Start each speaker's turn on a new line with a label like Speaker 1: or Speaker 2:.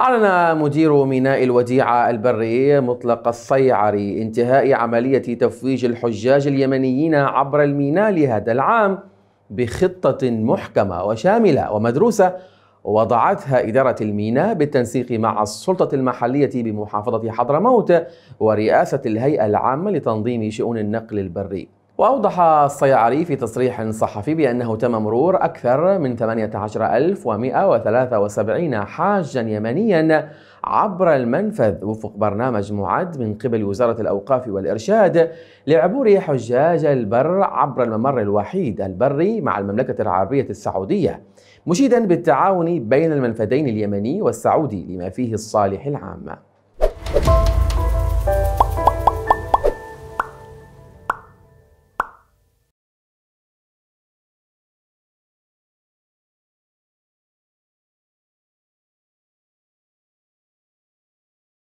Speaker 1: أعلن مدير ميناء الوديعة البري مطلق الصيعري انتهاء عملية تفويج الحجاج اليمنيين عبر الميناء لهذا العام بخطة محكمة وشاملة ومدروسة وضعتها إدارة الميناء بالتنسيق مع السلطة المحلية بمحافظة حضرموت ورئاسة الهيئة العامة لتنظيم شؤون النقل البري وأوضح الصيعري في تصريح صحفي بأنه تم مرور أكثر من 18173 حاجا يمنيا عبر المنفذ وفق برنامج معد من قبل وزارة الأوقاف والإرشاد لعبور حجاج البر عبر الممر الوحيد البري مع المملكة العربية السعودية مشيدا بالتعاون بين المنفذين اليمني والسعودي لما فيه الصالح العام